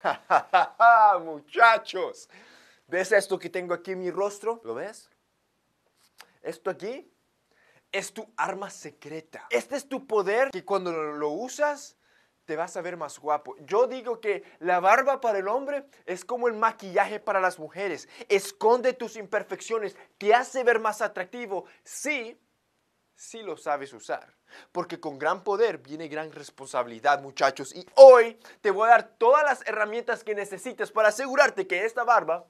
Muchachos, ¿ves esto que tengo aquí en mi rostro? ¿Lo ves? Esto aquí es tu arma secreta. Este es tu poder que cuando lo usas te vas a ver más guapo. Yo digo que la barba para el hombre es como el maquillaje para las mujeres. Esconde tus imperfecciones, te hace ver más atractivo. Sí, si lo sabes usar. Porque con gran poder viene gran responsabilidad, muchachos. Y hoy te voy a dar todas las herramientas que necesitas para asegurarte que esta barba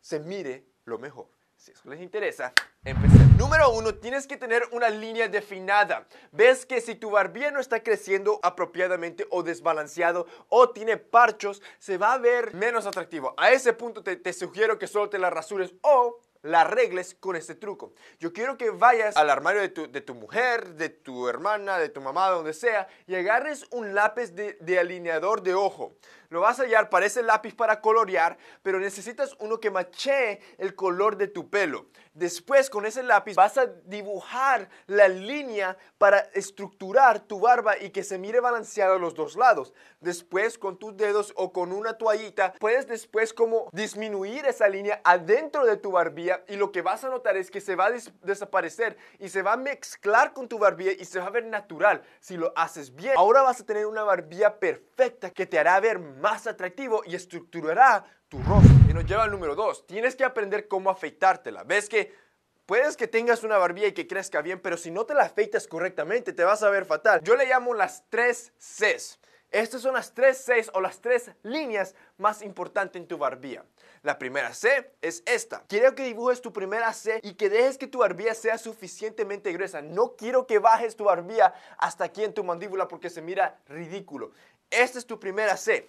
se mire lo mejor. Si eso les interesa, empecemos. Número uno, tienes que tener una línea definada. Ves que si tu barbilla no está creciendo apropiadamente o desbalanceado o tiene parchos, se va a ver menos atractivo. A ese punto te, sugiero que solo te la rasures o la arregles con este truco. Yo quiero que vayas al armario de tu, mujer, de tu hermana, de tu mamá, donde sea, y agarres un lápiz de, de, alineador de ojo. Lo vas a hallar, parece lápiz para colorear, pero necesitas uno que machee el color de tu pelo. Después, con ese lápiz, vas a dibujar la línea para estructurar tu barba y que se mire balanceado a los dos lados. Después, con tus dedos o con una toallita, puedes después como disminuir esa línea adentro de tu barbilla y lo que vas a notar es que se va a desaparecer y se va a mezclar con tu barbilla y se va a ver natural. Si lo haces bien, ahora vas a tener una barbilla perfecta que te hará ver más atractivo y estructurará tu rostro. Y nos lleva al número 2. Tienes que aprender cómo afeitártela. ¿Ves que Puedes que tengas una barbilla y que crezca bien, pero si no te la afeitas correctamente, te vas a ver fatal. Yo le llamo las tres Cs. Estas son las tres Cs o las tres líneas más importantes en tu barbilla. La primera C es esta. Quiero que dibujes tu primera C y que dejes que tu barbilla sea suficientemente gruesa. No quiero que bajes tu barbilla hasta aquí en tu mandíbula porque se mira ridículo. Esta es tu primera C.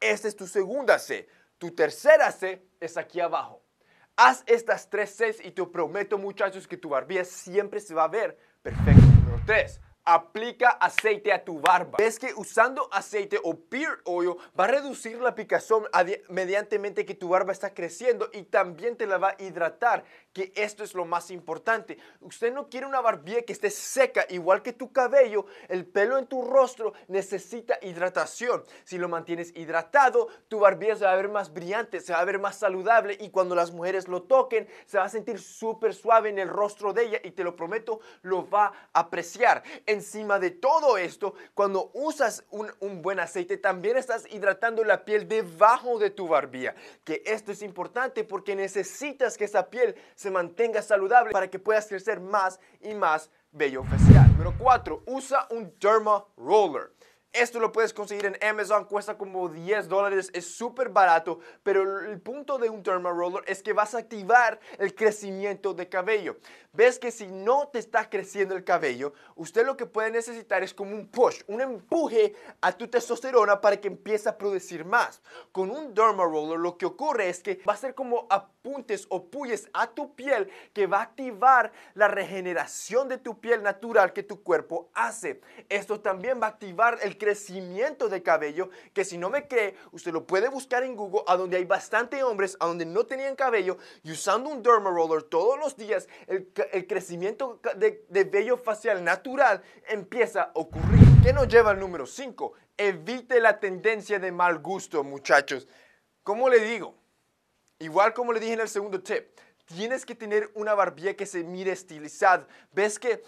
Esta es tu segunda C. Tu tercera C es aquí abajo. Haz estas tres Cs y te prometo muchachos que tu barbilla siempre se va a ver perfecto. Número tres. Aplica aceite a tu barba. ves que usando aceite o beard oil va a reducir la picazón mediante que tu barba está creciendo y también te la va a hidratar, que esto es lo más importante. Usted no quiere una barbilla que esté seca, igual que tu cabello, el pelo en tu rostro necesita hidratación. Si lo mantienes hidratado, tu barbilla se va a ver más brillante, se va a ver más saludable y cuando las mujeres lo toquen, se va a sentir súper suave en el rostro de ella y te lo prometo, lo va a apreciar encima de todo esto, cuando usas un, buen aceite, también estás hidratando la piel debajo de tu barbilla. Que esto es importante porque necesitas que esa piel se mantenga saludable para que puedas crecer más y más bello facial. Número 4. Usa un derma roller. Esto lo puedes conseguir en Amazon, cuesta como 10 dólares, es súper barato, pero el punto de un Dermaroller es que vas a activar el crecimiento de cabello. Ves que si no te está creciendo el cabello, usted lo que puede necesitar es como un push, un empuje a tu testosterona para que empiece a producir más. Con un Dermaroller lo que ocurre es que va a ser como apuntes o puyes a tu piel que va a activar la regeneración de tu piel natural que tu cuerpo hace. Esto también va a activar el crecimiento de cabello, que si no me cree, usted lo puede buscar en Google, a donde hay bastante hombres, a donde no tenían cabello, y usando un derma roller todos los días, el, crecimiento de, de vello facial natural empieza a ocurrir. ¿Qué nos lleva al número 5? Evite la tendencia de mal gusto, muchachos. ¿Cómo le digo? Igual como le dije en el segundo tip, tienes que tener una barbilla que se mire estilizada. ¿Ves que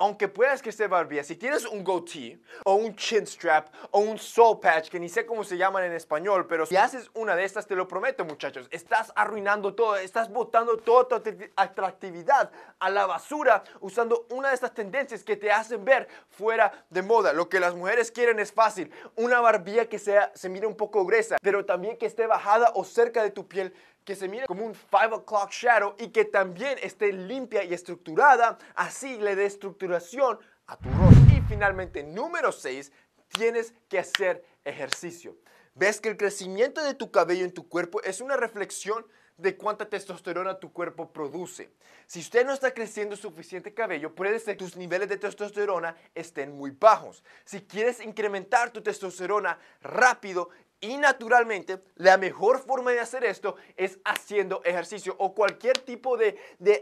aunque puedas crecer barbilla, si tienes un goatee o un chin strap o un soul patch, que ni sé cómo se llaman en español, pero si haces una de estas, te lo prometo, muchachos, estás arruinando todo, estás botando toda tu atractividad a la basura usando una de estas tendencias que te hacen ver fuera de moda. Lo que las mujeres quieren es fácil, una barbilla que sea, se mire un poco gruesa, pero también que esté bajada o cerca de tu piel que se mire como un 5 o'clock shadow y que también esté limpia y estructurada, así le dé estructuración a tu rostro. Y finalmente, número 6, tienes que hacer ejercicio. Ves que el crecimiento de tu cabello en tu cuerpo es una reflexión de cuánta testosterona tu cuerpo produce. Si usted no está creciendo suficiente cabello, puede ser que tus niveles de testosterona estén muy bajos. Si quieres incrementar tu testosterona rápido y naturalmente, la mejor forma de hacer esto es haciendo ejercicio o cualquier tipo de,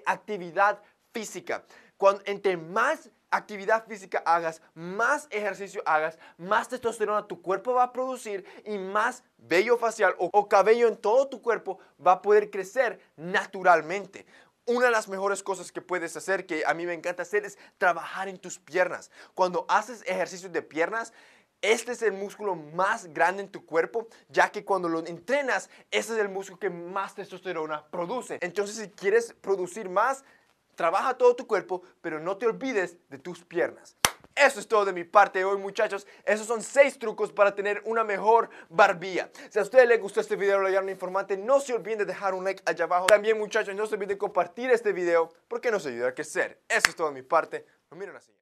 actividad física. Cuando, entre más actividad física hagas, más ejercicio hagas, más testosterona tu cuerpo va a producir y más vello facial o, cabello en todo tu cuerpo va a poder crecer naturalmente una de las mejores cosas que puedes hacer, que a mí me encanta hacer, es trabajar en tus piernas. Cuando haces ejercicio de piernas, este es el músculo más grande en tu cuerpo, ya que cuando lo entrenas, ese es el músculo que más testosterona produce. Entonces, si quieres producir más, trabaja todo tu cuerpo, pero no te olvides de tus piernas. Eso es todo de mi parte hoy, muchachos. Esos son seis trucos para tener una mejor barbilla. Si a ustedes les gustó este video, lo un informante, no se olviden de dejar un like allá abajo. También, muchachos, no se olviden de compartir este video porque nos ayuda a crecer. Eso es todo de mi parte. en miren así.